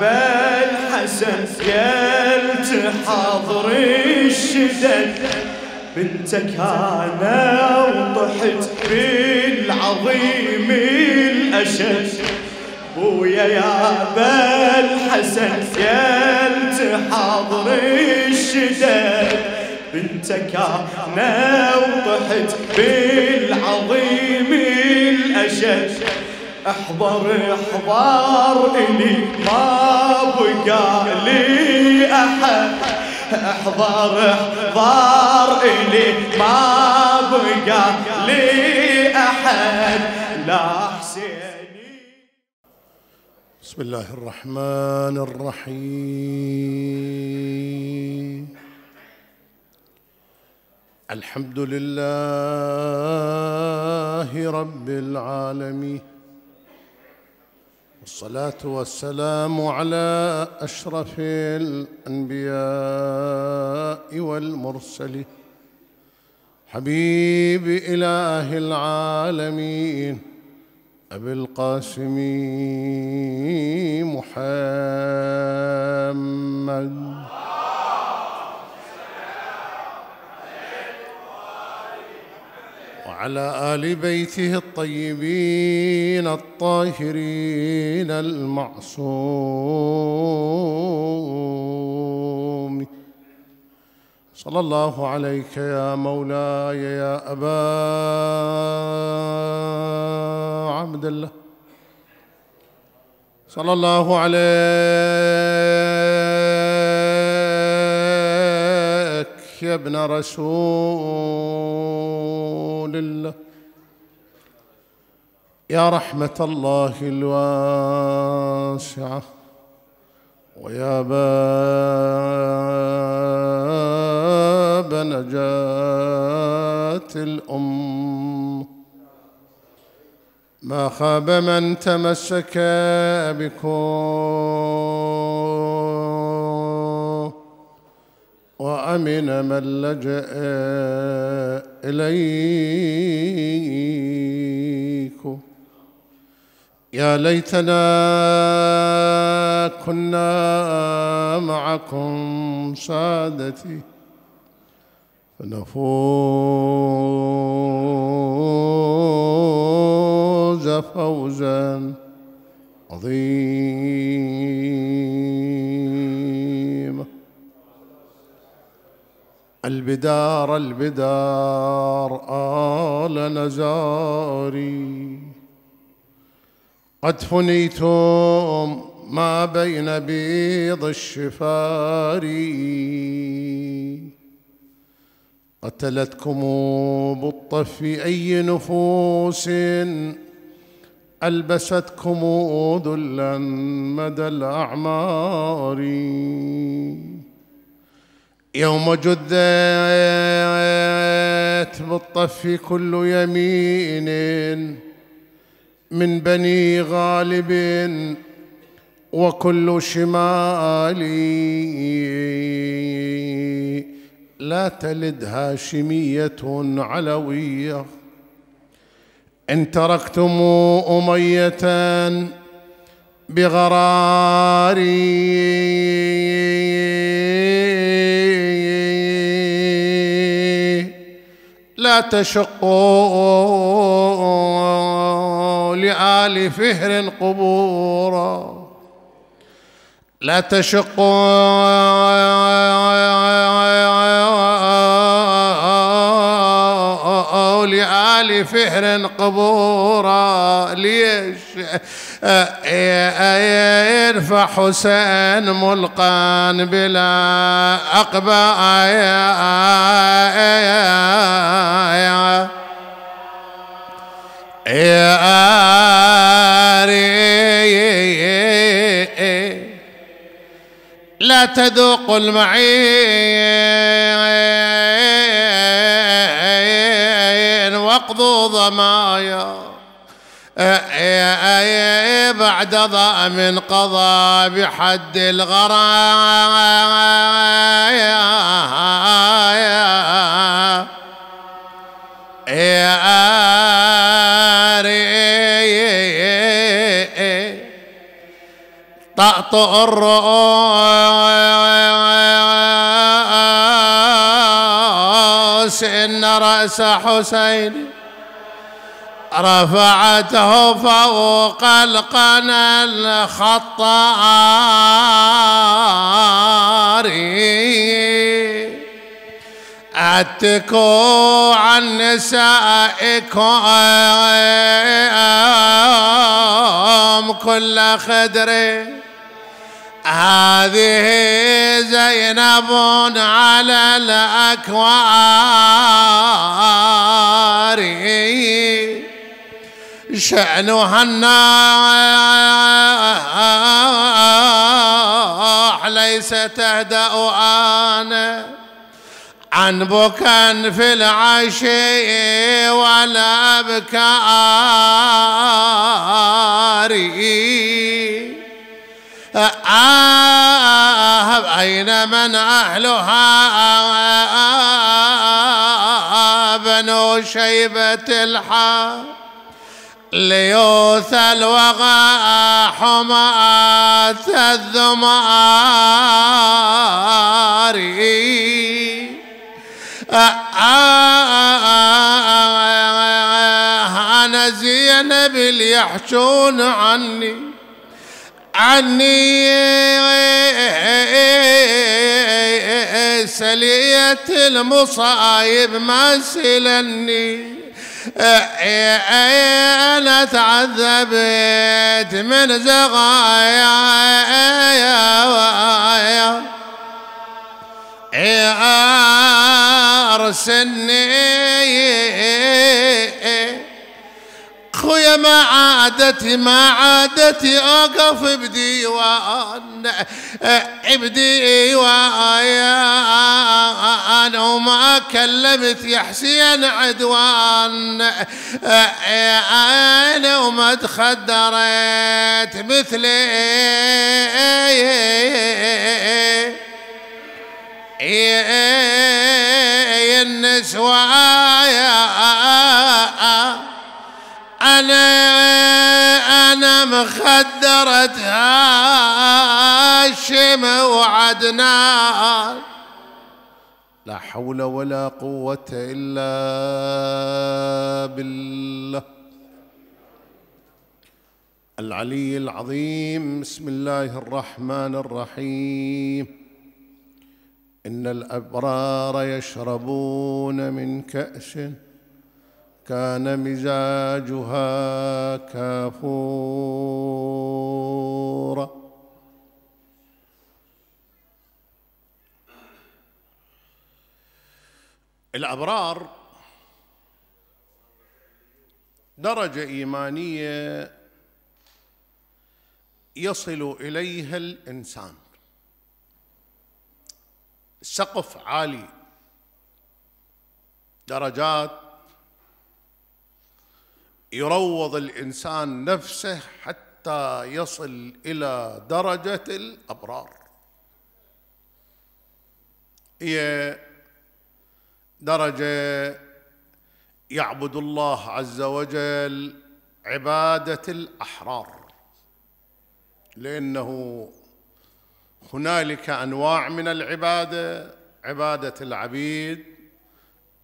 بل حسن قلت حاضر الشدد بنتك انا وطحت بالعظيم الاشد بويا يا بل حسن قلت حاضر الشدد بنتك انا وطحت بالعظيم الاشد احضر احضر الي ما بقى لي احد احضر احضر الي ما بقى لي احد لا بسم الله الرحمن الرحيم الحمد لله رب العالمين والصلاه والسلام على اشرف الانبياء والمرسلين حبيب اله العالمين ابي القاسم محمد وعلى ال بيته الطيبين الطاهرين المعصوم صلى الله عليك يا مولاي يا ابا عبد الله صلى الله عليك يا ابن رسول رسول الله يا رحمة الله الواسعة ويا باب نجاة الأم ما خاب من تمسك بكم وأمن من لجأ إليكم يا ليتنا كنا معكم سادتي فنفوز فوزا عظيما البدار البدار آل نزاري قد فنيتم ما بين بيض الشفاري قتلتكم بالطف أي نفوس ألبستكم ذلا مدى الأعمار يوم جدت بالطف كل يمين من بني غالب وكل شمال لا تلد هاشمية علوية إن تركتم أمية بغراري لا تشقوا لآل فهر قبورا لا تشقوا أولي آل فهر قبورا ليش يرفع أه، أه، حسين ملقا بلا أقبى لا تذوق المعين واقضوا ضمايا بعد ضأم قضى بحد الغرايا تأطئ الرؤوس العروس إن رأس حسين رفعته فوق القنا الخطاري أتكوا عن نسائكم كل خدر هذه زينب على الأكوار شأنها الناح ليس تهدأ آنا عن بكا في العشي ولا أبكار أين من أهلها بنو شيبة الحار ليوث الوغى حماة الذمار أنا زينب يحشون عني عني سلية المصايب ما سلني أنا تعذبت من زغايا أرسلني اخويا ما عادت ما عادت اوقف بديوان بديوان وما كلمت يا حسين عدوان انا وما تخدرت مثلي النسوان أنا أنا مخدرة هاشم وعدنان لا حول ولا قوة إلا بالله العلي العظيم بسم الله الرحمن الرحيم إن الأبرار يشربون من كأس كان مزاجها كافورا الابرار درجه ايمانيه يصل اليها الانسان سقف عالي درجات يروض الانسان نفسه حتى يصل الى درجه الابرار هي درجه يعبد الله عز وجل عباده الاحرار لانه هنالك انواع من العباده عباده العبيد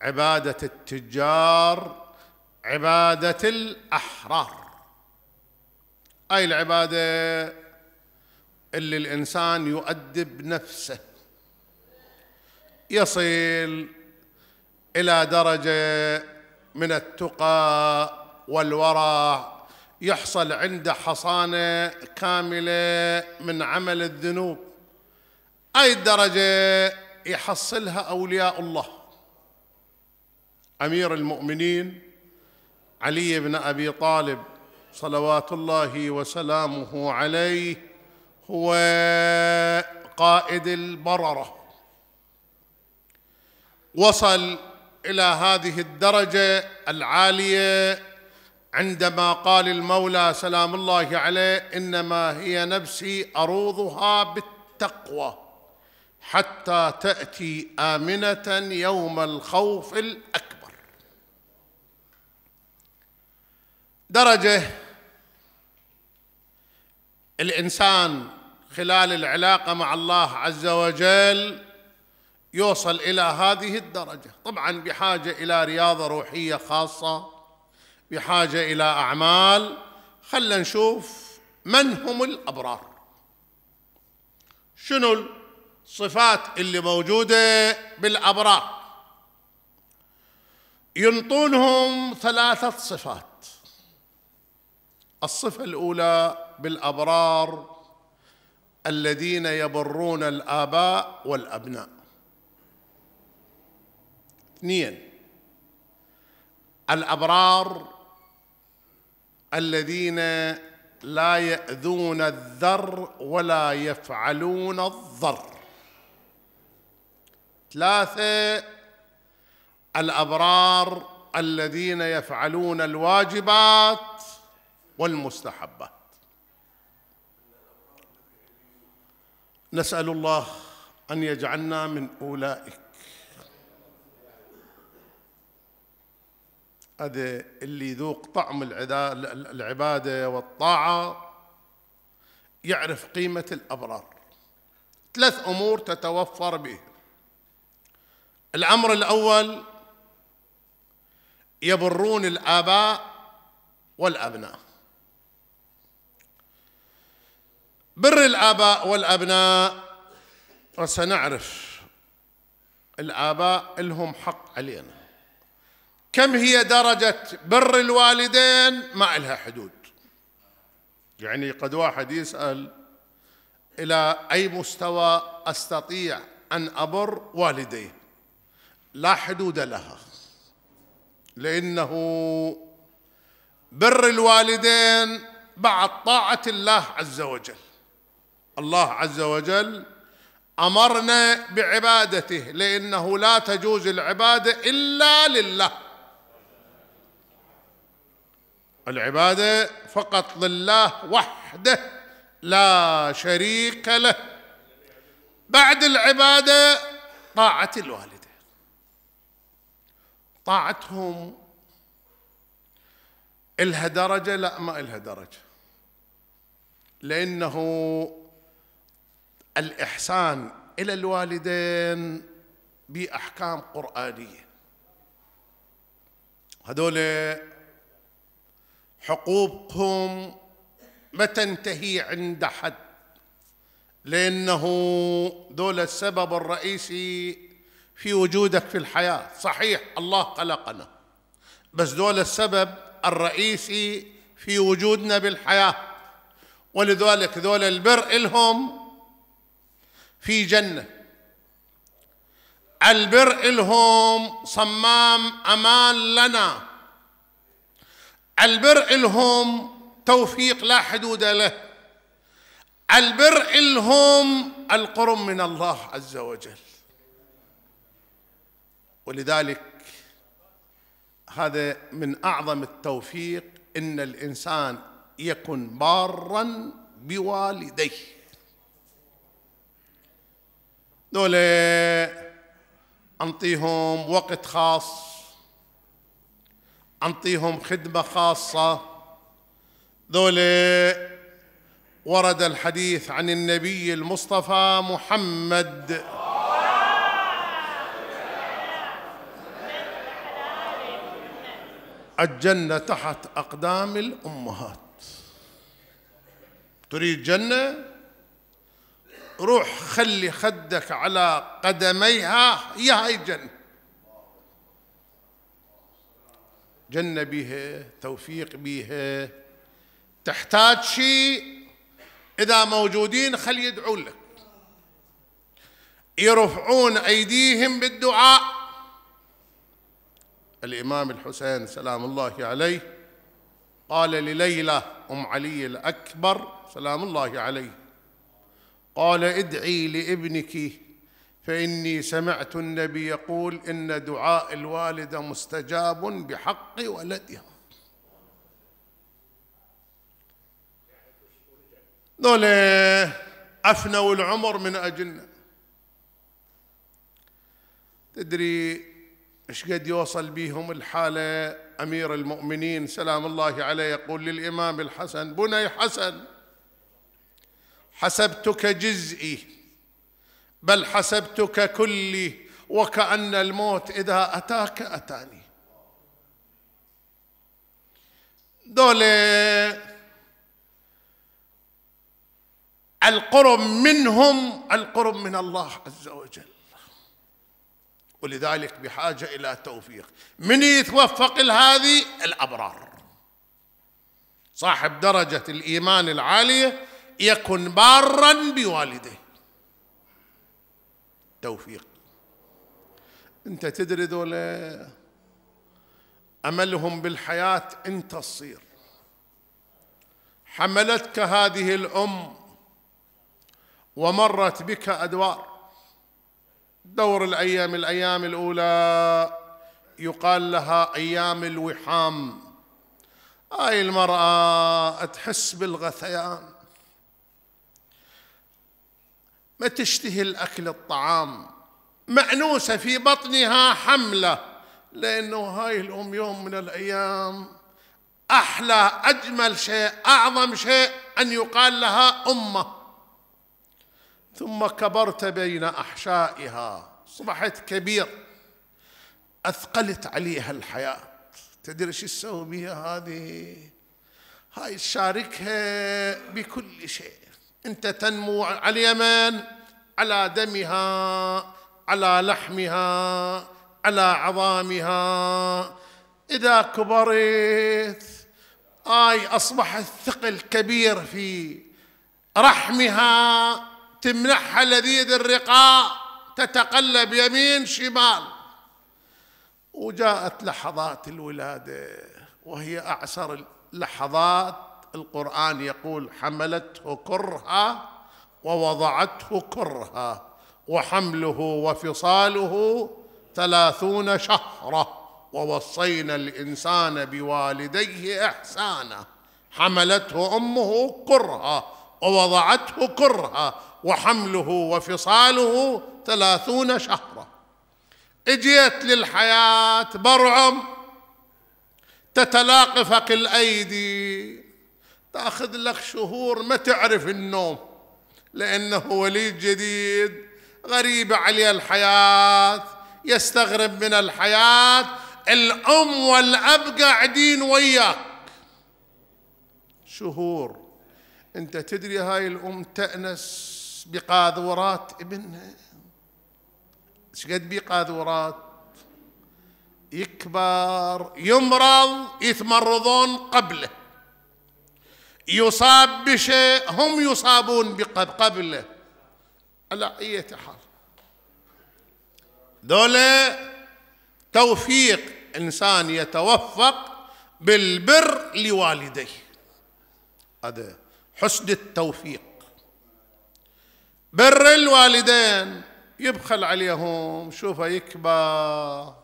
عباده التجار عبادة الأحرار أي العبادة اللي الإنسان يؤدب نفسه يصل إلى درجة من التقى والورع يحصل عنده حصانة كاملة من عمل الذنوب أي الدرجة يحصلها أولياء الله أمير المؤمنين علي بن ابي طالب صلوات الله وسلامه عليه هو قائد البرره وصل الى هذه الدرجه العاليه عندما قال المولى سلام الله عليه انما هي نفسي اروضها بالتقوى حتى تاتي امنه يوم الخوف الاكبر درجه الانسان خلال العلاقه مع الله عز وجل يوصل الى هذه الدرجه طبعا بحاجه الى رياضه روحيه خاصه بحاجه الى اعمال خلنا نشوف من هم الابرار شنو الصفات اللي موجوده بالابرار ينطونهم ثلاثه صفات الصفه الاولى بالابرار الذين يبرون الاباء والابناء اثنين الابرار الذين لا ياذون الذر ولا يفعلون الضر ثلاثه الابرار الذين يفعلون الواجبات والمستحبات نسال الله ان يجعلنا من اولئك هذا اللي يذوق طعم العباده والطاعه يعرف قيمه الابرار ثلاث امور تتوفر به الامر الاول يبرون الاباء والابناء بر الآباء والأبناء وسنعرف الآباء لهم حق علينا كم هي درجة بر الوالدين ما لها حدود يعني قد واحد يسأل إلى أي مستوى أستطيع أن أبر والديه لا حدود لها لأنه بر الوالدين بعد طاعة الله عز وجل الله عز وجل امرنا بعبادته لانه لا تجوز العباده الا لله العباده فقط لله وحده لا شريك له بعد العباده طاعه الوالدين طاعتهم الها درجه لا ما الها درجه لانه الإحسان إلى الوالدين بأحكام قرآنية هذول حقوقهم ما تنتهي عند حد لأنه دول السبب الرئيسي في وجودك في الحياة صحيح الله خلقنا بس دول السبب الرئيسي في وجودنا بالحياة ولذلك ذول البر لهم في جنة البر إلهم صمام أمان لنا البر إلهم توفيق لا حدود له البر إلهم القرب من الله عز وجل ولذلك هذا من أعظم التوفيق إن الإنسان يكن بارا بوالديه دول أنطيهم وقت خاص أنطيهم خدمة خاصة ذول ورد الحديث عن النبي المصطفى محمد الجنة تحت أقدام الأمهات تريد جنة روح خلي خدك على قدميها يا هاي الجنة جنة بيها توفيق بيها تحتاج شيء إذا موجودين خلي يدعون لك يرفعون أيديهم بالدعاء الإمام الحسين سلام الله عليه قال لليلى أم علي الأكبر سلام الله عليه قال ادعي لابنك فاني سمعت النبي يقول ان دعاء الوالده مستجاب بحق ولدها دول افنوا العمر من اجلنا تدري ايش قد يوصل بهم الحاله امير المؤمنين سلام الله عليه يقول للامام الحسن بني حسن حسبتك جزئي بل حسبتك كلي وكأن الموت إذا أتاك أتاني دول القرب منهم القرب من الله عز وجل ولذلك بحاجة إلى توفيق من يتوفق لهذه الأبرار صاحب درجة الإيمان العالية يكن بارا بوالده توفيق انت تدري ذولا املهم بالحياه انت تصير حملتك هذه الام ومرت بك ادوار دور الايام الايام الاولى يقال لها ايام الوحام هاي المراه تحس بالغثيان ما تشتهي الأكل الطعام مأنوسة في بطنها حملة لأنه هاي الأم يوم من الأيام أحلى أجمل شيء أعظم شيء أن يقال لها أمه ثم كبرت بين أحشائها صبحت كبير أثقلت عليها الحياة تدري شو تسوي بها هذه هاي تشاركها بكل شيء أنت تنمو على اليمن على دمها على لحمها على عظامها إذا كبرت آي أصبح الثقل كبير في رحمها تمنحها لذيذ الرقاء تتقلب يمين شمال وجاءت لحظات الولادة وهي أعسر اللحظات القرآن يقول حملته كرها ووضعته كرها وحمله وفصاله ثلاثون شهرا ووصينا الإنسان بوالديه إحسانا حملته أمه كرها ووضعته كرها وحمله وفصاله ثلاثون شهرا اجيت للحياة برعم تتلاقفك الأيدي تاخذ لك شهور ما تعرف النوم لانه وليد جديد غريب عليه الحياه يستغرب من الحياه الام والاب قاعدين وياك شهور انت تدري هاي الام تانس بقاذورات ابنها شقد بقاذورات يكبر يمرض يتمرضون قبله يصاب بشيء هم يصابون قبله على أي حال دولة توفيق إنسان يتوفق بالبر لوالديه هذا حسن التوفيق بر الوالدين يبخل عليهم شوفه يكبر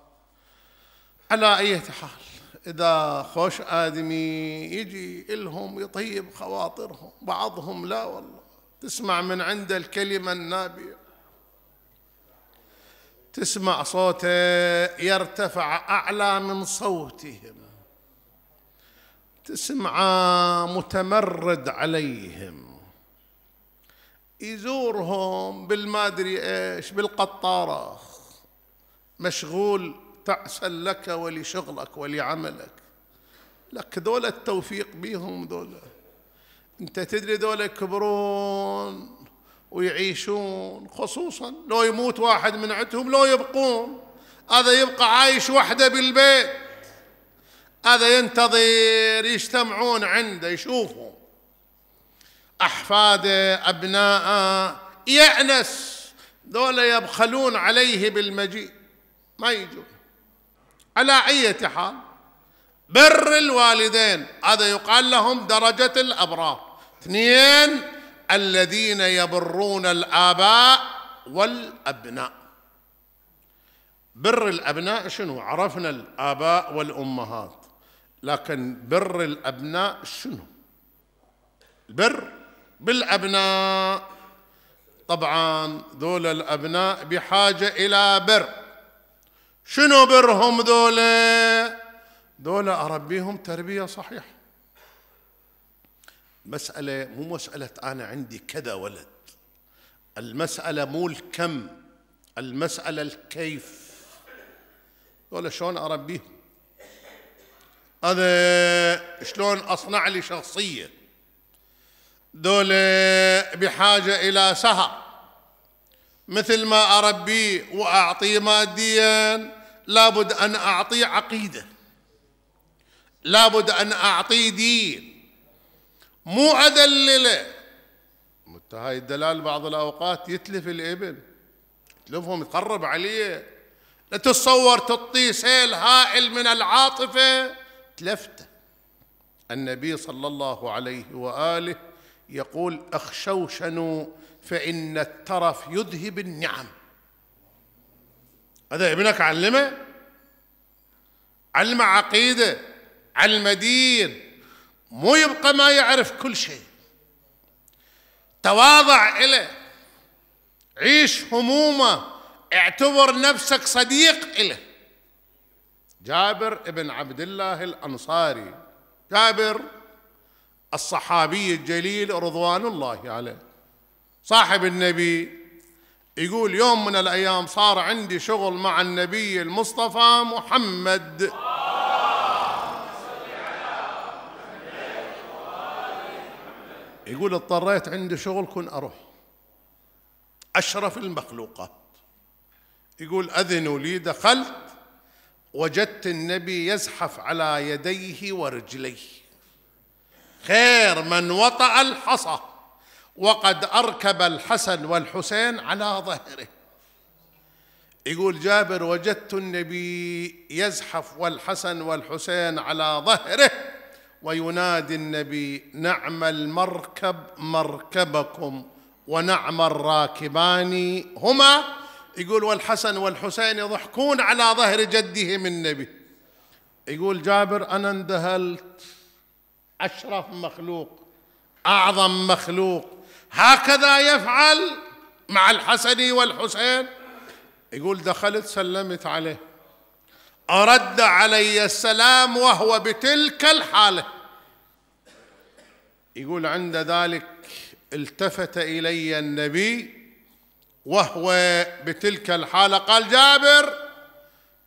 على أي حال إذا خوش آدمي يجي إلهم يطيب خواطرهم بعضهم لا والله تسمع من عنده الكلمة النابية تسمع صوته يرتفع أعلى من صوتهم تسمع متمرد عليهم يزورهم بالمادري ايش بالقطاره مشغول تعسا لك ولشغلك ولعملك لك ذولا التوفيق بيهم ذولا انت تدري ذولا يكبرون ويعيشون خصوصا لو يموت واحد من عندهم لو يبقون هذا يبقى عايش وحده بالبيت هذا ينتظر يجتمعون عنده يشوفهم أحفاده أبناءه يأنس ذولا يبخلون عليه بالمجيء ما يجون على أي حال بر الوالدين هذا يقال لهم درجة الأبرار اثنين الذين يبرون الآباء والأبناء بر الأبناء شنو عرفنا الآباء والأمهات لكن بر الأبناء شنو البر بالأبناء طبعا ذول الأبناء بحاجة إلى بر شنو برهم ذولا ذولا أربيهم تربية صحيحة مسألة مو مسألة أنا عندي كذا ولد المسألة مو الكم المسألة الكيف ذولا شلون أربيهم هذا شلون أصنع لي شخصية ذولا بحاجة إلى سهر مثل ما أربيه وأعطيه ماديا لابد أن أعطيه عقيدة لابد أن أعطيه دين مو أذلله هاي الدلال بعض الأوقات يتلف الإبل يتلفهم يقرب عليه لا تتصور تطي سيل هائل من العاطفة تلفته النبي صلى الله عليه وآله يقول اخشوشنوا فإن الترف يذهب النعم هذا ابنك علمه علمه عقيدة علمه دين مو يبقى ما يعرف كل شيء تواضع إله عيش همومه اعتبر نفسك صديق إله جابر ابن عبد الله الأنصاري جابر الصحابي الجليل رضوان الله عليه صاحب النبي يقول يوم من الأيام صار عندي شغل مع النبي المصطفى محمد يقول اضطريت عندي شغل كن أروح أشرف المخلوقات يقول أذنوا لي دخلت وجدت النبي يزحف على يديه ورجليه خير من وطأ الحصى وقد أركب الحسن والحسين على ظهره يقول جابر وجدت النبي يزحف والحسن والحسين على ظهره وينادي النبي نعم المركب مركبكم ونعم الراكبان هما يقول والحسن والحسين يضحكون على ظهر جدهم النبي يقول جابر أنا اندهلت أشرف مخلوق أعظم مخلوق هكذا يفعل مع الحسن والحسين يقول دخلت سلمت عليه أرد علي السلام وهو بتلك الحالة يقول عند ذلك التفت إلي النبي وهو بتلك الحالة قال جابر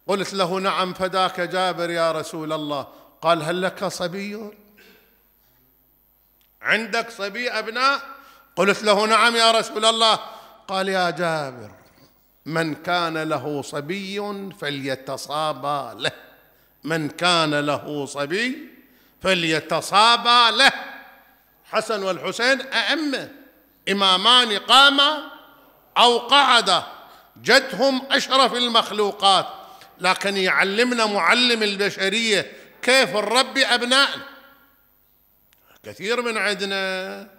قلت له نعم فداك جابر يا رسول الله قال هل لك صبي عندك صبي أبناء قلت له نعم يا رسول الله قال يا جابر من كان له صبي فليتصابى له من كان له صبي فليتصابى له حسن والحسين أئمة إمامان قاما أو قعدا جدهم أشرف المخلوقات لكن يعلمنا معلم البشرية كيف نربي أبنائنا كثير من عندنا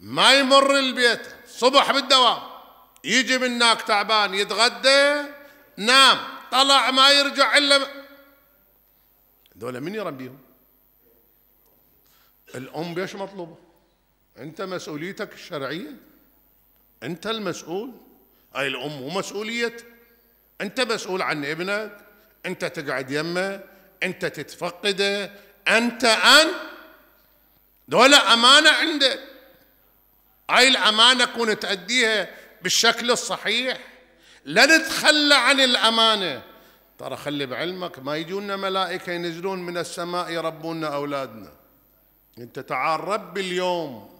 ما يمر البيت صبح بالدوام يجي منك تعبان يتغدى نام طلع ما يرجع الا دولة من يربيهم الام بيش مطلوبه انت مسؤوليتك الشرعيه انت المسؤول اي الام مو مسؤوليه انت مسؤول عن ابنك انت تقعد يمه انت تتفقده انت ان دولة امانه عندك هاي الأمانة كون تأديها بالشكل الصحيح لا نتخلى عن الأمانة ترى خلي بعلمك ما يجونا ملائكة ينزلون من السماء يربونا أولادنا أنت تعال رب اليوم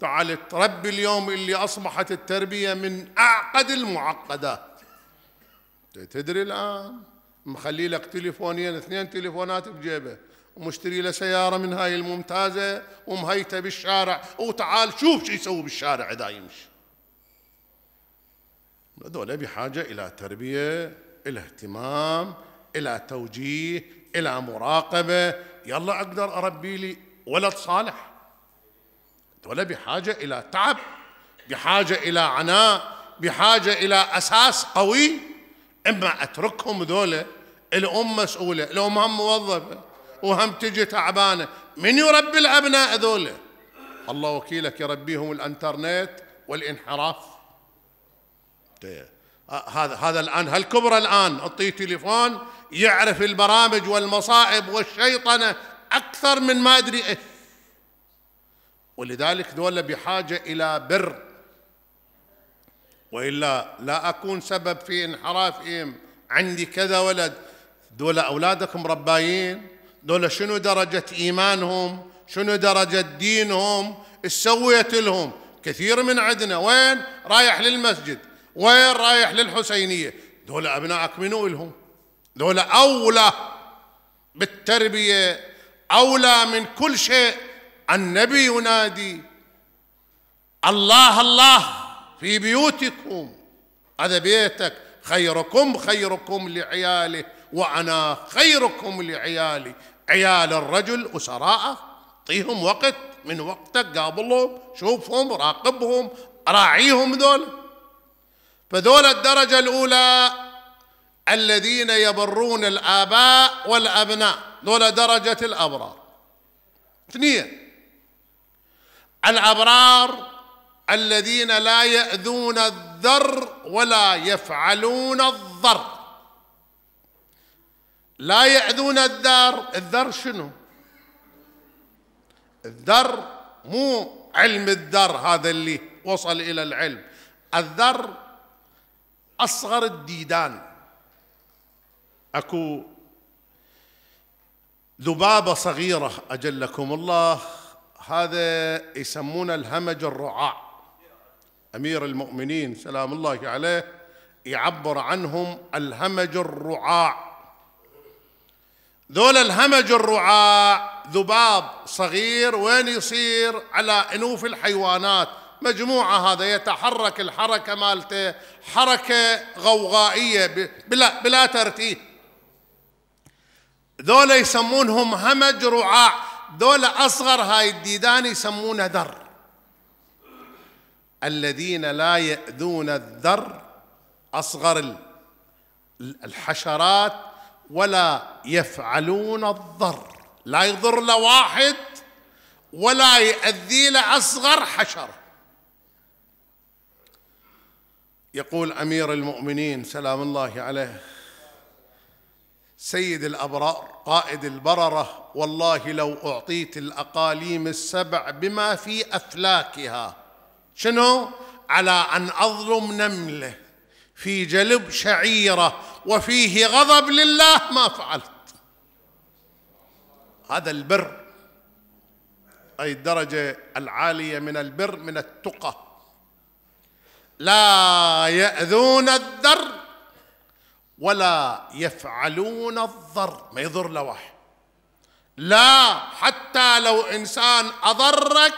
تعال رب اليوم اللي أصبحت التربية من أعقد المعقدات تدري الآن مخلي لك تليفونين اثنين تليفونات بجيبه ومشتري له سيارة من هاي الممتازة ومهيته بالشارع وتعال شوف شو يسوي بالشارع إذا يمشي هذول بحاجة إلى تربية إلى اهتمام إلى توجيه إلى مراقبة يلا أقدر أربي لي ولد صالح هذول بحاجة إلى تعب بحاجة إلى عناء بحاجة إلى أساس قوي إما أتركهم ذولا الأم مسؤولة الأم هم موظفة وهم تجي تعبانة من يربي الأبناء ذولا الله وكيلك يربيهم الانترنت والانحراف طيب. آه، هذا هذا الان هالكبرى الان اعطيه تليفون يعرف البرامج والمصائب والشيطنه اكثر من ما ادري ايش ولذلك ذولا بحاجه الى بر والا لا اكون سبب في انحرافهم عندي كذا ولد ذولا اولادكم ربايين دول شنو درجة إيمانهم شنو درجة دينهم ايش سويت لهم كثير من عندنا وين رايح للمسجد وين رايح للحسينية دول أبنائك منو لهم دول أولى بالتربية أولى من كل شيء النبي ينادي الله الله في بيوتكم هذا بيتك خيركم خيركم لعياله وأنا خيركم لعيالي عيال الرجل أسراءه أعطيهم وقت من وقتك قابلهم شوفهم راقبهم راعيهم ذول فذول الدرجة الأولى الذين يبرون الآباء والأبناء ذول درجة الأبرار اثنين الأبرار الذين لا يأذون الذر ولا يفعلون الضر لا يعذون الذر الذر شنو الذر مو علم الذر هذا اللي وصل إلى العلم الذر أصغر الديدان أكو ذبابة صغيرة أجلكم الله هذا يسمونه الهمج الرعاع أمير المؤمنين سلام الله عليه يعبر عنهم الهمج الرعاع ذول الهمج الرعاع ذباب صغير وين يصير على انوف الحيوانات مجموعة هذا يتحرك الحركة مالته حركة غوغائية بلا, بلا ترتيب ذول يسمونهم همج رعاع ذول أصغر هاي الديدان يسمونه ذر الذين لا يأذون الذر أصغر الحشرات ولا يفعلون الضر لا يضر لواحد ولا يؤذي لأصغر حشره يقول أمير المؤمنين سلام الله عليه سيد الأبرار قائد البررة والله لو أعطيت الأقاليم السبع بما في أفلاكها شنو على أن أظلم نمله في جلب شعيره وفيه غضب لله ما فعلت هذا البر اي الدرجه العاليه من البر من التقى لا ياذون الذر ولا يفعلون الضر ما يضر لواحد لا حتى لو انسان اضرك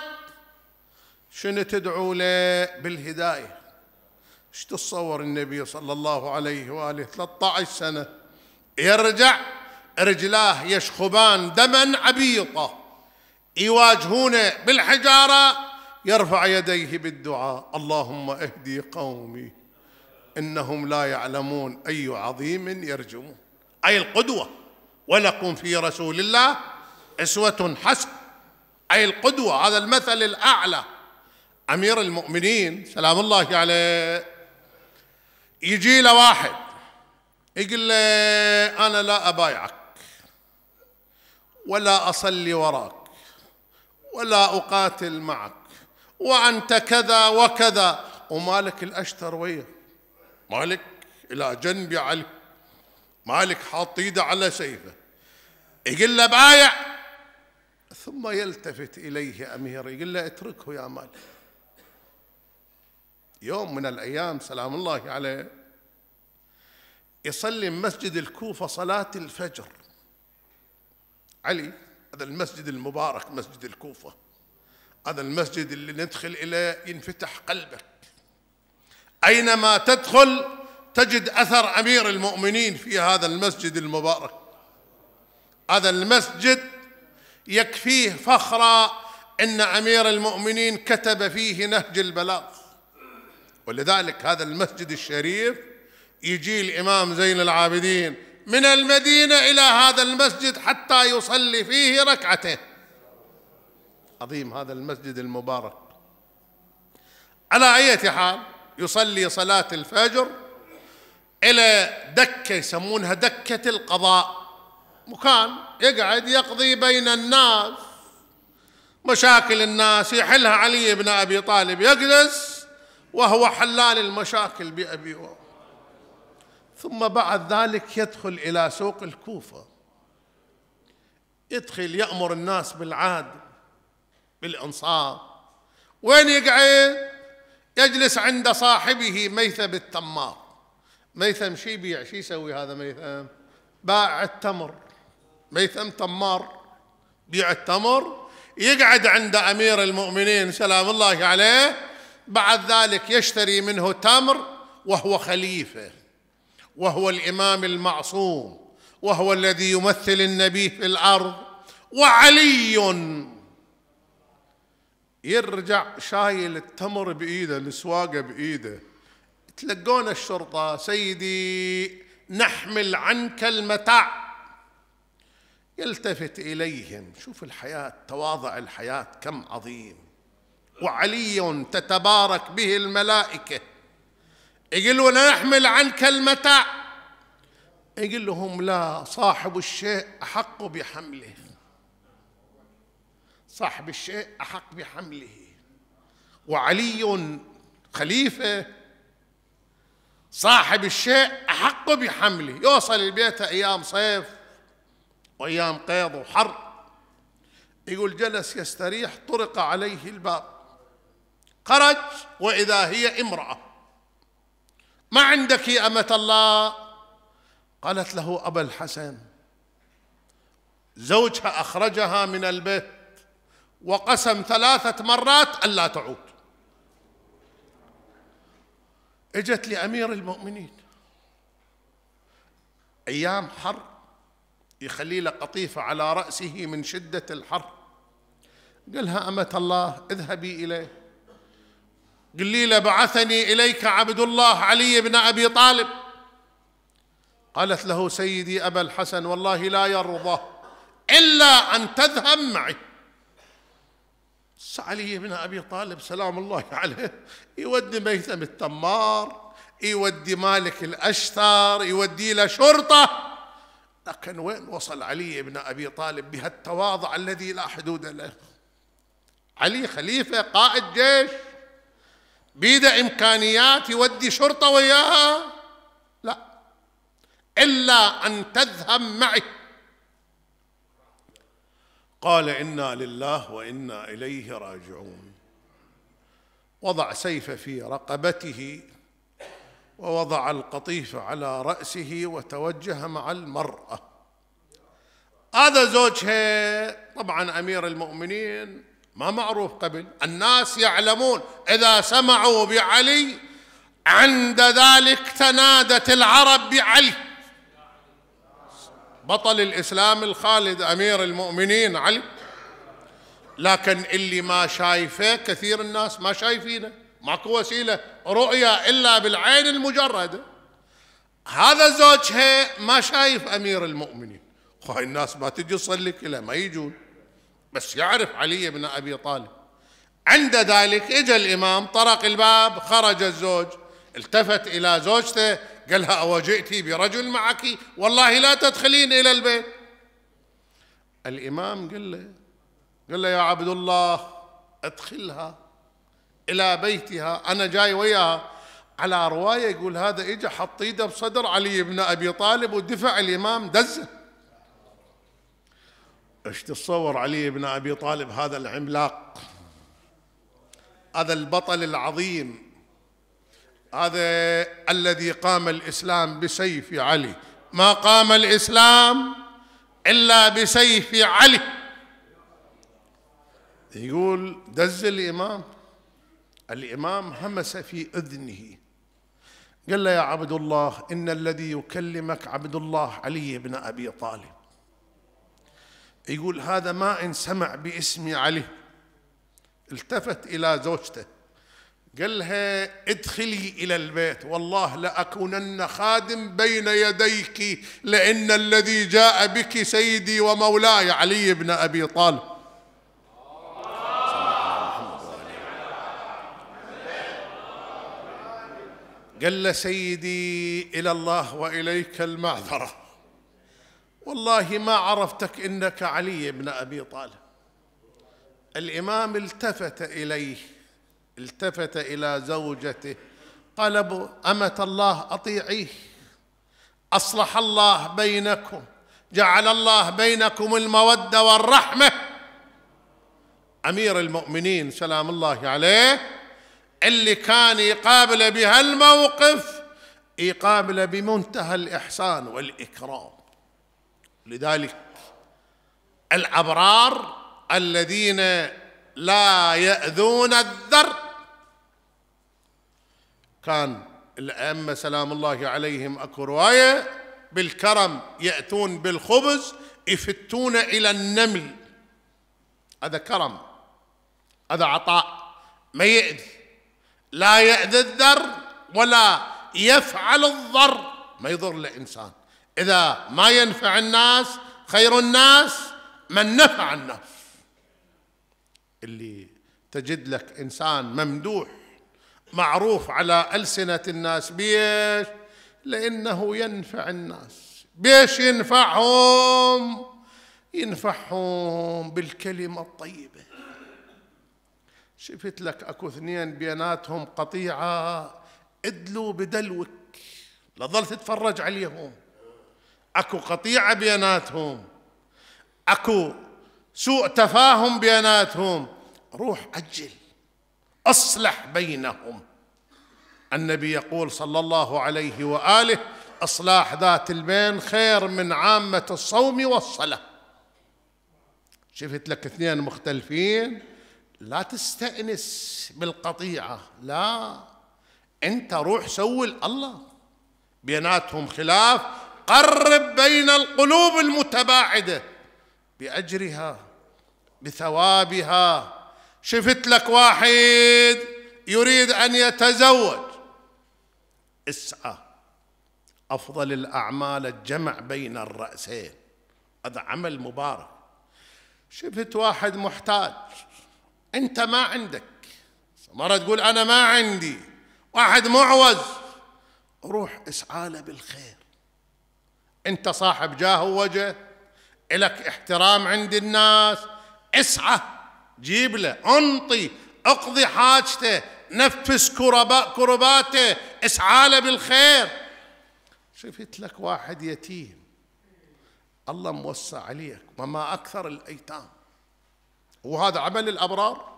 شنو تدعو له بالهدايه ايش تتصور النبي صلى الله عليه واله 13 سنه يرجع رجلاه يشخبان دما عبيطا يواجهونه بالحجاره يرفع يديه بالدعاء اللهم اهدي قومي انهم لا يعلمون اي عظيم يرجمون اي القدوه ولكم في رسول الله اسوه حسن اي القدوه هذا المثل الاعلى امير المؤمنين سلام الله عليه يجي له واحد يقول له أنا لا أبايعك ولا أصلي وراك ولا أقاتل معك وأنت كذا وكذا ومالك الأشتر ويه مالك إلى جنبي علي مالك حاط إيده على سيفه يقول له بايع ثم يلتفت إليه أمير يقول له اتركه يا مالك يوم من الأيام سلام الله عليه يصلي مسجد الكوفة صلاة الفجر علي هذا المسجد المبارك مسجد الكوفة هذا المسجد اللي ندخل إليه ينفتح قلبك أينما تدخل تجد أثر أمير المؤمنين في هذا المسجد المبارك هذا المسجد يكفيه فخرا أن أمير المؤمنين كتب فيه نهج البلاغ ولذلك هذا المسجد الشريف يجي الإمام زين العابدين من المدينة إلى هذا المسجد حتى يصلي فيه ركعته عظيم هذا المسجد المبارك على أي حال يصلي صلاة الفجر إلى دكة يسمونها دكة القضاء مكان يقعد يقضي بين الناس مشاكل الناس يحلها علي بن أبي طالب يجلس وهو حلال المشاكل بأبي أم ثم بعد ذلك يدخل إلى سوق الكوفة يدخل يأمر الناس بالعاد بالإنصاف وين يقعد يجلس عند صاحبه ميثم التمار ميثم شي يبيع شي يسوي هذا ميثم باع التمر ميثم تمار بيع التمر يقعد عند أمير المؤمنين سلام الله عليه بعد ذلك يشتري منه تمر وهو خليفه وهو الامام المعصوم وهو الذي يمثل النبي في الارض وعلي يرجع شايل التمر بايده السواقه بايده تلقون الشرطه سيدي نحمل عنك المتاع يلتفت اليهم شوف الحياه تواضع الحياه كم عظيم وعلي تتبارك به الملائكة يقول له نحمل عنك المتاع يقول لهم لا صاحب الشيء أحق بحمله صاحب الشيء أحق بحمله وعلي خليفة صاحب الشيء أحق بحمله يوصل البيت أيام صيف وأيام قيض وحر يقول جلس يستريح طرق عليه الباب خرج وإذا هي امرأة ما عندك يا أمة الله قالت له أبا الحسن زوجها أخرجها من البيت وقسم ثلاثة مرات ألا تعود اجت لأمير المؤمنين أيام حر يخلي له قطيفة على رأسه من شدة الحر قالها أمة الله اذهبي إليه قل لي بعثني إليك عبد الله علي بن أبي طالب قالت له سيدي أبا الحسن والله لا يرضى إلا أن تذهب معي علي بن أبي طالب سلام الله عليه يودي ميثم التمار يودي مالك الأشتار يودي له شرطة لكن وين وصل علي بن أبي طالب بهالتواضع الذي لا حدود له علي خليفة قائد جيش بيد إمكانيات يودي شرطة وياها لا إلا أن تذهب معي قال إنا لله وإنا إليه راجعون وضع سيفه في رقبته ووضع القطيف على رأسه وتوجه مع المرأة هذا زوجها طبعا أمير المؤمنين ما معروف قبل الناس يعلمون إذا سمعوا بعلي عند ذلك تنادت العرب بعلي بطل الإسلام الخالد أمير المؤمنين علي لكن اللي ما شايفه كثير الناس ما شايفينه ماكو وسيلة رؤية إلا بالعين المجردة هذا زوجها ما شايف أمير المؤمنين هاي الناس ما تجي تصلي كلها ما يجون بس يعرف علي بن أبي طالب عند ذلك اجى الإمام طرق الباب خرج الزوج التفت إلى زوجته قال لها أو برجل معك والله لا تدخلين إلى البيت الإمام قال له قال له يا عبد الله ادخلها إلى بيتها أنا جاي وياها على رواية يقول هذا اجى حط إيده بصدر علي بن أبي طالب ودفع الإمام دزه ايش تتصور علي بن ابي طالب هذا العملاق هذا البطل العظيم هذا الذي قام الاسلام بسيف علي ما قام الاسلام الا بسيف علي يقول دز الامام الامام همس في اذنه قال له يا عبد الله ان الذي يكلمك عبد الله علي بن ابي طالب يقول هذا ما إن سمع باسمي علي التفت إلى زوجته قال لها ادخلي إلى البيت والله لأكونن خادم بين يديك لأن الذي جاء بك سيدي ومولاي علي بن أبي طالب قال له سيدي إلى الله وإليك المعذره والله ما عرفتك انك علي بن ابي طالب الامام التفت اليه التفت الى زوجته قال ابو امه الله اطيعيه اصلح الله بينكم جعل الله بينكم الموده والرحمه امير المؤمنين سلام الله عليه اللي كان يقابل بهالموقف يقابل بمنتهى الاحسان والاكرام لذلك الابرار الذين لا ياذون الذر كان الائمه سلام الله عليهم اكو روايه بالكرم ياتون بالخبز يفتون الى النمل هذا كرم هذا عطاء ما يأذي لا يأذي الذر ولا يفعل الضر ما يضر الإنسان إذا ما ينفع الناس خير الناس من نفع الناس اللي تجد لك إنسان ممدوح معروف على ألسنة الناس بيش لأنه ينفع الناس بيش ينفعهم ينفعهم بالكلمة الطيبة شفت لك أكو اثنين بيناتهم قطيعة ادلوا بدلوك لظل تتفرج عليهم اكو قطيعه بيناتهم اكو سوء تفاهم بيناتهم روح اجل اصلح بينهم النبي يقول صلى الله عليه واله اصلاح ذات البين خير من عامه الصوم والصلاه شفت لك اثنين مختلفين لا تستانس بالقطيعه لا انت روح سوي الله بيناتهم خلاف قرب بين القلوب المتباعده باجرها بثوابها شفت لك واحد يريد ان يتزوج اسعى افضل الاعمال الجمع بين الراسين هذا عمل مبارك شفت واحد محتاج انت ما عندك مرة تقول انا ما عندي واحد معوز روح اسعاله بالخير انت صاحب جاه ووجه الك احترام عند الناس اسعى جيب له انطي اقضي حاجته نفس كرباته اسعى له بالخير شفت لك واحد يتيم الله موسع عليك وما اكثر الايتام وهذا عمل الابرار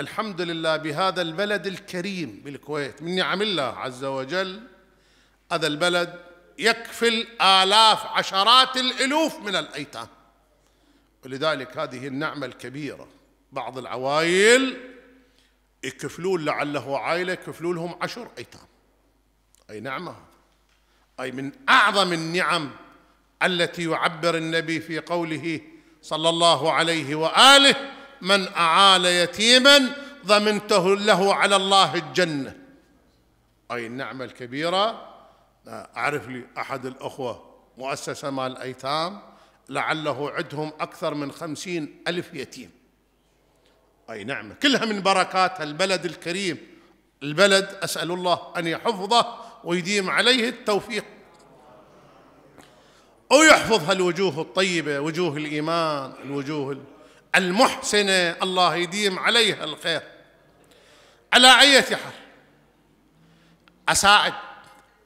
الحمد لله بهذا البلد الكريم بالكويت من نعم الله عز وجل هذا البلد يكفل آلاف عشرات الألوف من الأيتام ولذلك هذه النعمة الكبيرة بعض العوائل يكفلون لعله عائلة يكفلون لهم عشر أيتام أي نعمة أي من أعظم النعم التي يعبر النبي في قوله صلى الله عليه وآله من أعال يتيما ضمنته له على الله الجنة أي النعمة الكبيرة أعرف لي أحد الأخوة مؤسسة مال الأيتام لعله عندهم أكثر من خمسين ألف يتيم أي نعمة كلها من بركات البلد الكريم البلد أسأل الله أن يحفظه ويديم عليه التوفيق يحفظ هالوجوه الطيبة وجوه الإيمان الوجوه المحسنة الله يديم عليها الخير على أي حال أساعد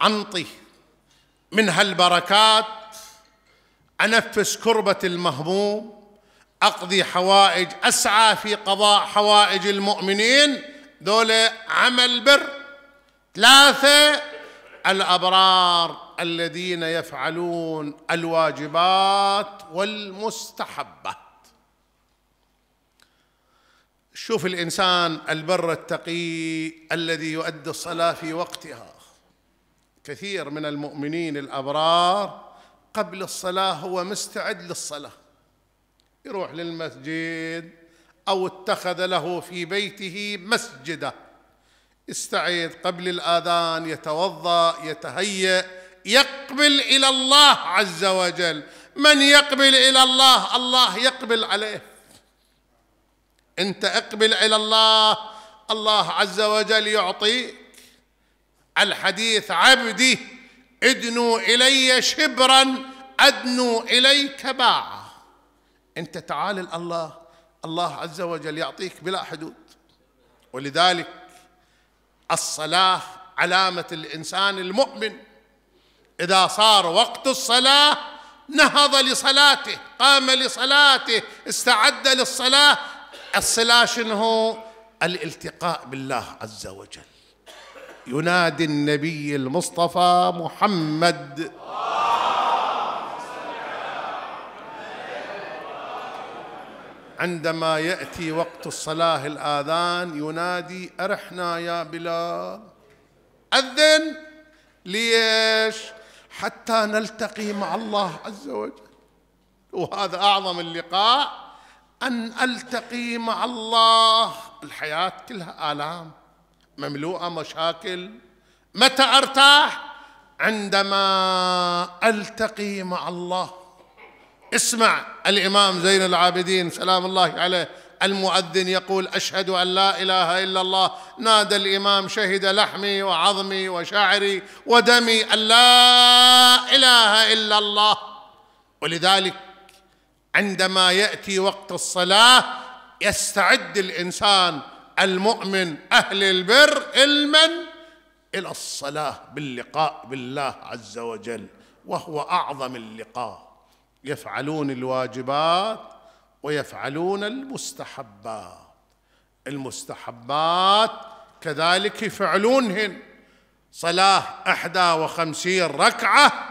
أنطي منها البركات أنفس كربة المهموم أقضي حوائج أسعى في قضاء حوائج المؤمنين ذولا عمل بر ثلاثة الأبرار الذين يفعلون الواجبات والمستحبات شوف الانسان البر التقي الذي يؤدي الصلاه في وقتها كثير من المؤمنين الابرار قبل الصلاه هو مستعد للصلاه يروح للمسجد او اتخذ له في بيته مسجدا يستعيد قبل الاذان يتوضا يتهيأ يقبل الى الله عز وجل من يقبل الى الله الله يقبل عليه انت اقبل الى الله الله عز وجل يعطي الحديث عبدي ادنوا الي شبرا ادنوا اليك باعه انت تعال الله الله عز وجل يعطيك بلا حدود ولذلك الصلاه علامه الانسان المؤمن اذا صار وقت الصلاه نهض لصلاته قام لصلاته استعد للصلاه الصلاه شنو الالتقاء بالله عز وجل ينادي النبي المصطفى محمد عندما ياتي وقت الصلاه الاذان ينادي ارحنا يا بلال اذن ليش حتى نلتقي مع الله عز وجل وهذا اعظم اللقاء ان التقي مع الله الحياه كلها الام مملوءه مشاكل متى ارتاح عندما التقي مع الله اسمع الامام زين العابدين سلام الله عليه المؤذن يقول اشهد ان لا اله الا الله نادى الامام شهد لحمي وعظمي وشعري ودمي ان لا اله الا الله ولذلك عندما ياتي وقت الصلاه يستعد الانسان المؤمن أهل البر علما إلى الصلاة باللقاء بالله عز وجل وهو أعظم اللقاء يفعلون الواجبات ويفعلون المستحبات المستحبات كذلك يفعلونهن صلاة أحدى وخمسين ركعة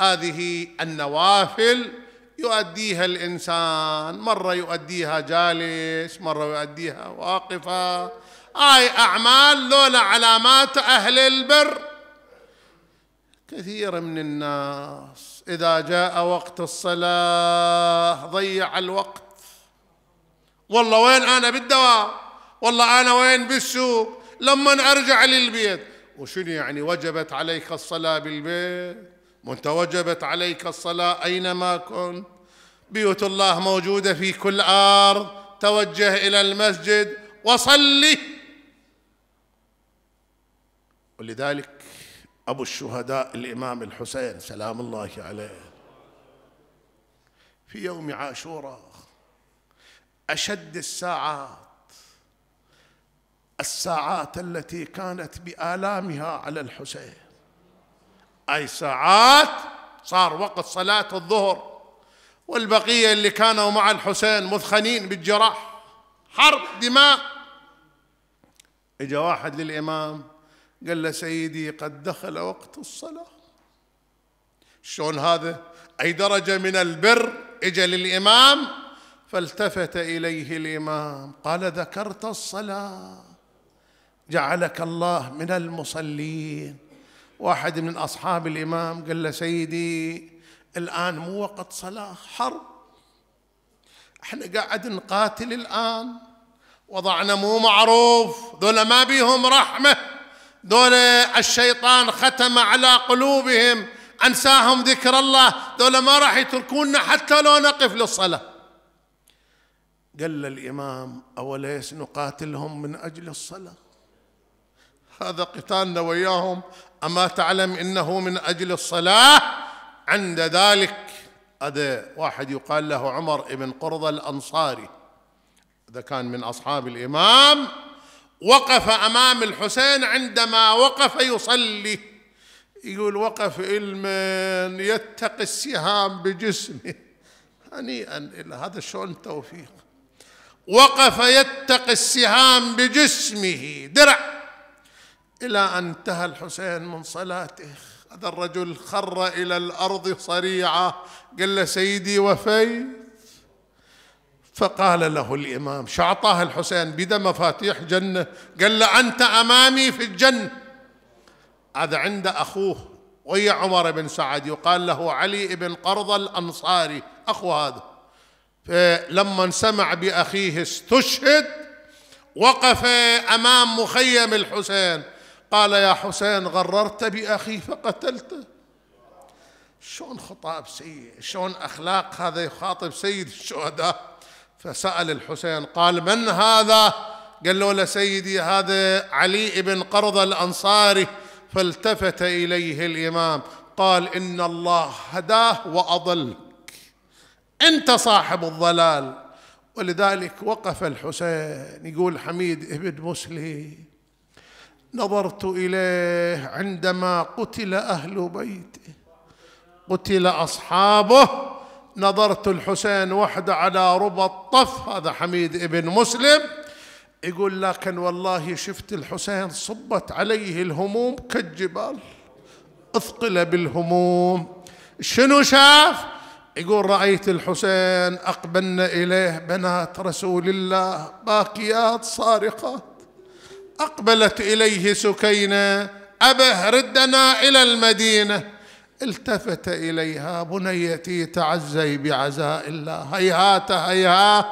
هذه النوافل يؤديها الانسان مره يؤديها جالس مره يؤديها واقفه اي اعمال لولا علامات اهل البر كثير من الناس اذا جاء وقت الصلاه ضيع الوقت والله وين انا بالدوام والله انا وين بالسوق لما ارجع للبيت وشنو يعني وجبت عليك الصلاه بالبيت وانت وجبت عليك الصلاة أينما كنت بيوت الله موجودة في كل أرض توجه إلى المسجد وصلي ولذلك أبو الشهداء الإمام الحسين سلام الله عليه في يوم عاشوراء أشد الساعات الساعات التي كانت بآلامها على الحسين أي ساعات صار وقت صلاة الظهر والبقية اللي كانوا مع الحسين مثخنين بالجراح حرب دماء إجا واحد للإمام قال له سيدي قد دخل وقت الصلاة شلون هذا أي درجة من البر إجا للإمام فالتفت إليه الإمام قال ذكرت الصلاة جعلك الله من المصلين واحد من أصحاب الإمام قال له سيدي الآن مو وقت صلاة حرب احنا قاعد نقاتل الآن وضعنا مو معروف ذولا ما بيهم رحمة ذولا الشيطان ختم على قلوبهم أنساهم ذكر الله ذولا ما راح يتركونا حتى لو نقف للصلاة قال الإمام أوليس نقاتلهم من أجل الصلاة هذا قتالنا وياهم أما تعلم إنه من أجل الصلاة عند ذلك هذا واحد يقال له عمر بن قرضة الأنصاري هذا كان من أصحاب الإمام وقف أمام الحسين عندما وقف يصلي يقول وقف المن يتقي السهام بجسمه هنيئا إلى هذا شلون توفيق وقف يتقي السهام بجسمه درع الى ان انتهى الحسين من صلاته هذا الرجل خر الى الارض صريعه قال له سيدي وفيت فقال له الامام شعطاه الحسين بدا مفاتيح جنه قال له انت امامي في الجنه هذا عند اخوه ويا عمر بن سعد يقال له علي بن قرض الانصاري اخو هذا فلما سمع باخيه استشهد وقف امام مخيم الحسين قال يا حسين غررت بأخي فقتلته شلون خطاب سيء شلون أخلاق هذا يخاطب سيد الشهداء فسأل الحسين قال من هذا قالوا له سيدي هذا علي بن قرض الأنصاري فالتفت إليه الإمام قال إن الله هداه وأضلك أنت صاحب الضلال ولذلك وقف الحسين يقول حميد ابن مسلم نظرت اليه عندما قتل اهل بيته قتل اصحابه نظرت الحسين وحده على ربى الطف هذا حميد ابن مسلم يقول لكن والله شفت الحسين صبت عليه الهموم كالجبال اثقل بالهموم شنو شاف يقول رأيت الحسين أقبلن إليه بنات رسول الله باكيات صارخات اقبلت اليه سكينه ابه ردنا الى المدينه التفت اليها بنيتي تعزي بعزاء الله هيهات هيهات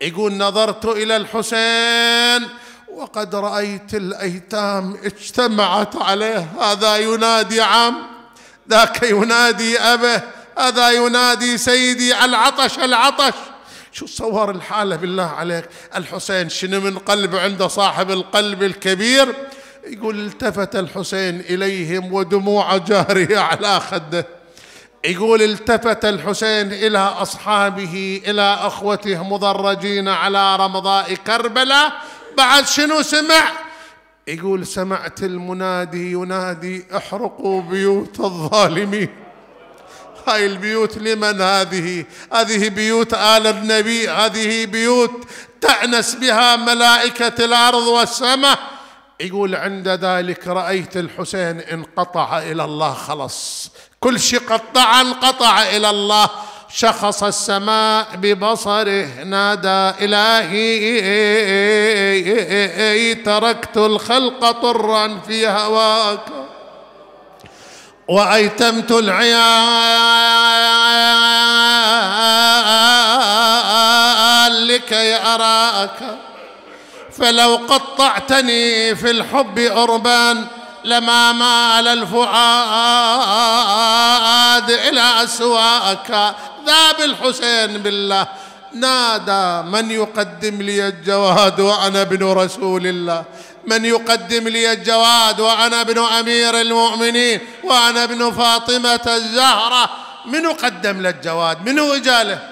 يقول نظرت الى الحسين وقد رايت الايتام اجتمعت عليه هذا ينادي عم ذاك ينادي ابه هذا ينادي سيدي العطش العطش شو تصور الحالة بالله عليك الحسين شنو من قلب عند صاحب القلب الكبير يقول التفت الحسين إليهم ودموع جارية على خده يقول التفت الحسين إلى أصحابه إلى أخوته مضرجين على رمضاء كربلاء بعد شنو سمع يقول سمعت المنادي ينادي احرقوا بيوت الظالمين هاي البيوت لمن هذه هذه بيوت آل النبي هذه بيوت تأنس بها ملائكة الأرض والسماء يقول عند ذلك رأيت الحسين انقطع إلى الله خلص كل شيء قطع انقطع إلى الله شخص السماء ببصره نادى إلهي تركت الخلق طرا في هواك وأيتمت العيال لكي أراك فلو قطعتني في الحب أربان لما مال الفؤاد إلى أسواك ذاب الحسين بالله نادى من يقدم لي الجواد وأنا ابن رسول الله من يقدم لي الجواد وأنا ابن أمير المؤمنين وأنا ابن فاطمة الزهرة من قدم للجواد من وجاله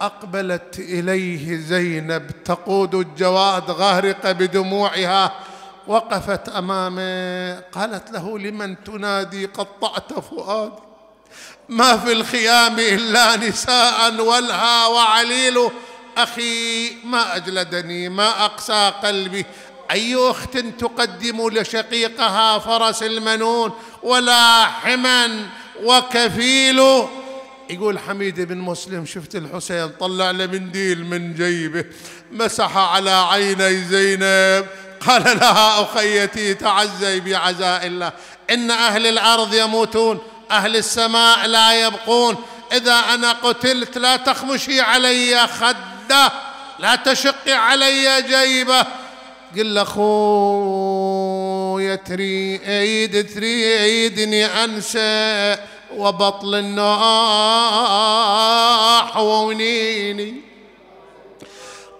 أقبلت إليه زينب تقود الجواد غارقة بدموعها وقفت أمامه قالت له لمن تنادي قطعت فؤادي ما في الخيام إلا نساء ولها وعليل أخي ما أجلدني ما أقسى قلبي أي أخت تقدم لشقيقها فرس المنون ولا حما وكفيل يقول حميد بن مسلم شفت الحسين طلع له منديل من جيبه مسح على عيني زينب قال لها أخيتي تعزي بعزاء الله إن أهل الأرض يموتون أهل السماء لا يبقون إذا أنا قتلت لا تخمشي علي خده لا تشقي علي جيبه قل له خويا تري تريدني انسى وبطل النوح وونيني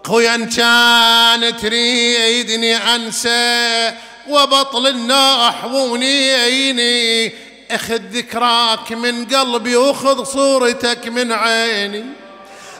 خويا كان تريدني انسى وبطل النوح ونيني اخذ ذكراك من قلبي وخذ صورتك من عيني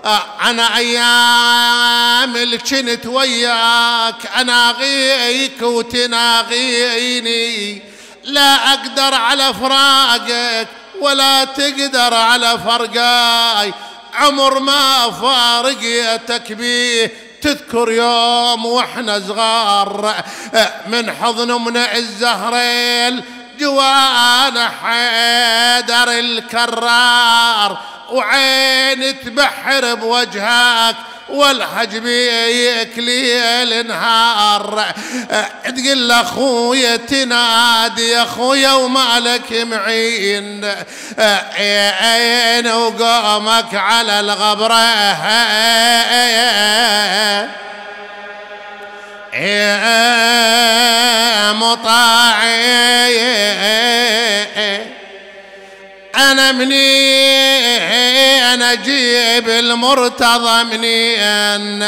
آه، أنا أيام الجنت وياك أنا غيك وتناغيني لا أقدر على فراقك ولا تقدر على فرقاي عمر ما فارقيتك بيه تذكر يوم واحنا صغار آه، من حضن من الزهريل جوان حيدر الكرار وعين تبحر بوجهك والحجم يكلي نهار تقل اخويا تنادي يا اخويا ومالك معين عين وقومك على الغبره مطاعي أنا مني أنا أجيب المرتضى مني أن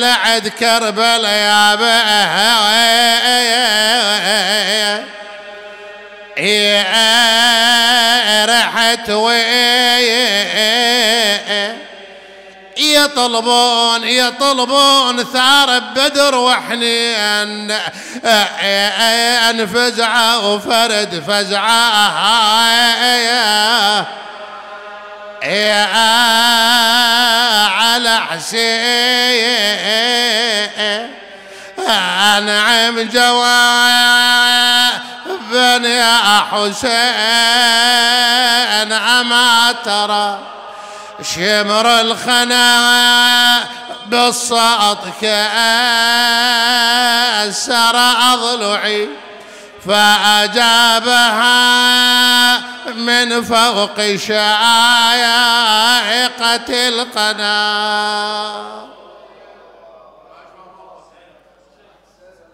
لعد كربلاء يا بها رحت ويا يطلبون يطلبون ثار بدر وحنين ان فزعه وفرد فزعه يا على حسين انعم جواب يا حسين اما ترى شمر الخنا بالصاط كأسر أضلعي فأجابها من فوق شعائقة القناة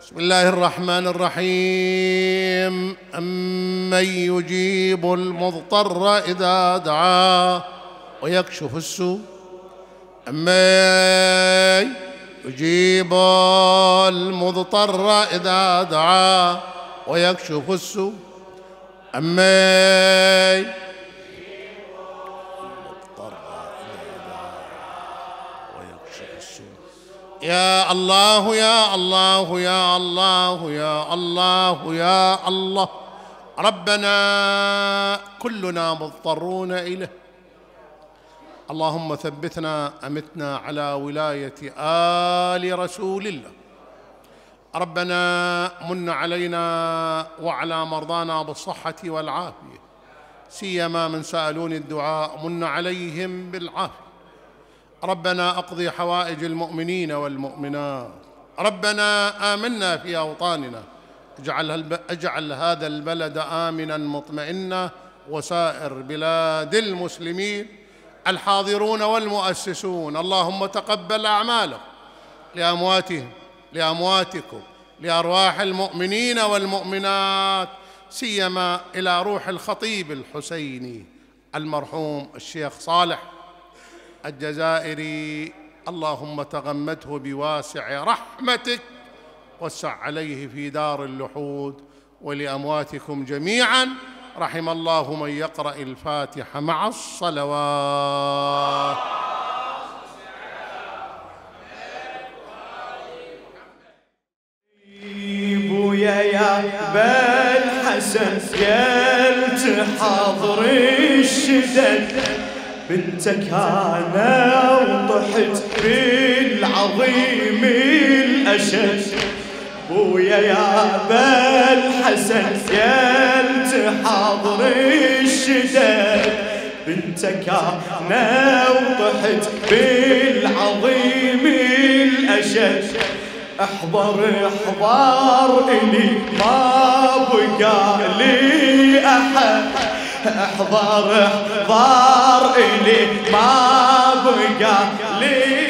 بسم الله الرحمن الرحيم أمن يجيب المضطر إذا دعاه ويكشف السوء أمي يجيب المضطر إذا دعا ويكشف السوء أمي يا الله يا الله يا الله يا الله يا الله ربنا كلنا مضطرون إليه اللهم ثبتنا امتنا على ولايه ال رسول الله ربنا من علينا وعلى مرضانا بالصحه والعافيه سيما من سالون الدعاء من عليهم بالعافيه ربنا اقضي حوائج المؤمنين والمؤمنات ربنا امنا في اوطاننا اجعل, الب... اجعل هذا البلد امنا مطمئنا وسائر بلاد المسلمين الحاضرون والمؤسسون اللهم تقبل اعمالهم لامواتهم لامواتكم لارواح المؤمنين والمؤمنات سيما الى روح الخطيب الحسيني المرحوم الشيخ صالح الجزائري اللهم تغمده بواسع رحمتك وسع عليه في دار اللحود ولامواتكم جميعا رحم الله من يقرأ الفاتحة مع الصلوات بويا يا حسن قلت حاضر الشدد بنتك انا وطحت بالعظيم الاشد ويا يا الحسن يلت حاضر الشدد بنتك انا وطحت بالعظيم الاشد احضر احضر الي ما بقى لي احد احضر احضر الي ما بقى لي